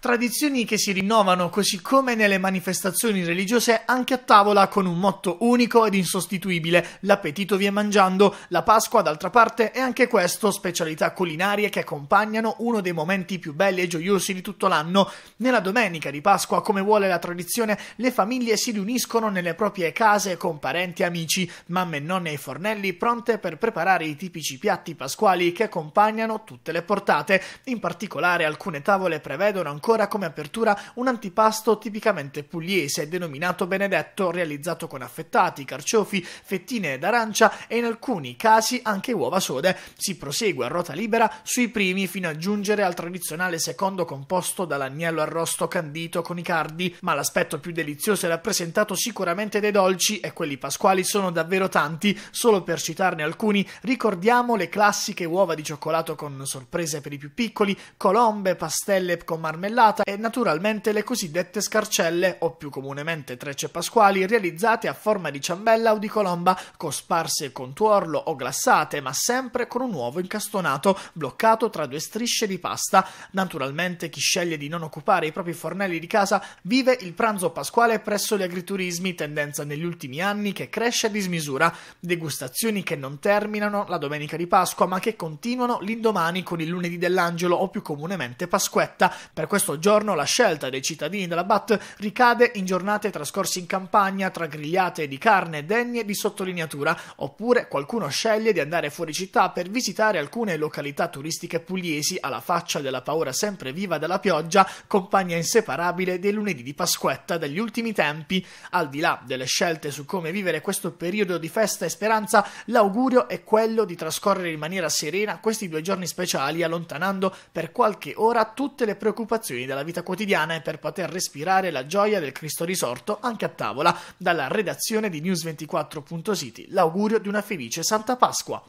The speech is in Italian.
Tradizioni che si rinnovano così come nelle manifestazioni religiose anche a tavola con un motto unico ed insostituibile, l'appetito vi è mangiando, la Pasqua d'altra parte è anche questo specialità culinarie che accompagnano uno dei momenti più belli e gioiosi di tutto l'anno. Nella domenica di Pasqua, come vuole la tradizione, le famiglie si riuniscono nelle proprie case con parenti e amici, mamme e nonne e fornelli pronte per preparare i tipici piatti pasquali che accompagnano tutte le portate. In particolare alcune tavole prevedono ancora ancora come apertura un antipasto tipicamente pugliese denominato benedetto, realizzato con affettati, carciofi, fettine d'arancia e in alcuni casi anche uova sode. Si prosegue a ruota libera sui primi fino a giungere al tradizionale secondo composto dall'agnello arrosto candito con i cardi, ma l'aspetto più delizioso è rappresentato sicuramente dai dolci e quelli pasquali sono davvero tanti, solo per citarne alcuni ricordiamo le classiche uova di cioccolato con sorprese per i più piccoli, colombe, pastelle con marmellata, cartellata e naturalmente le cosiddette scarcelle, o più comunemente trecce pasquali, realizzate a forma di ciambella o di colomba, cosparse con tuorlo o glassate, ma sempre con un uovo incastonato, bloccato tra due strisce di pasta. Naturalmente chi sceglie di non occupare i propri fornelli di casa vive il pranzo pasquale presso gli agriturismi, tendenza negli ultimi anni che cresce a dismisura. Degustazioni che non terminano la domenica di Pasqua, ma che continuano l'indomani con il lunedì dell'angelo o più comunemente Pasquetta. Per questo giorno la scelta dei cittadini della BAT ricade in giornate trascorse in campagna tra grigliate di carne degne di sottolineatura, oppure qualcuno sceglie di andare fuori città per visitare alcune località turistiche pugliesi alla faccia della paura sempre viva della pioggia, compagna inseparabile dei lunedì di Pasquetta degli ultimi tempi. Al di là delle scelte su come vivere questo periodo di festa e speranza, l'augurio è quello di trascorrere in maniera serena questi due giorni speciali, allontanando per qualche ora tutte le preoccupazioni distrazioni dalla vita quotidiana e per poter respirare la gioia del Cristo risorto anche a tavola. Dalla redazione di News24.city, l'augurio di una felice Santa Pasqua.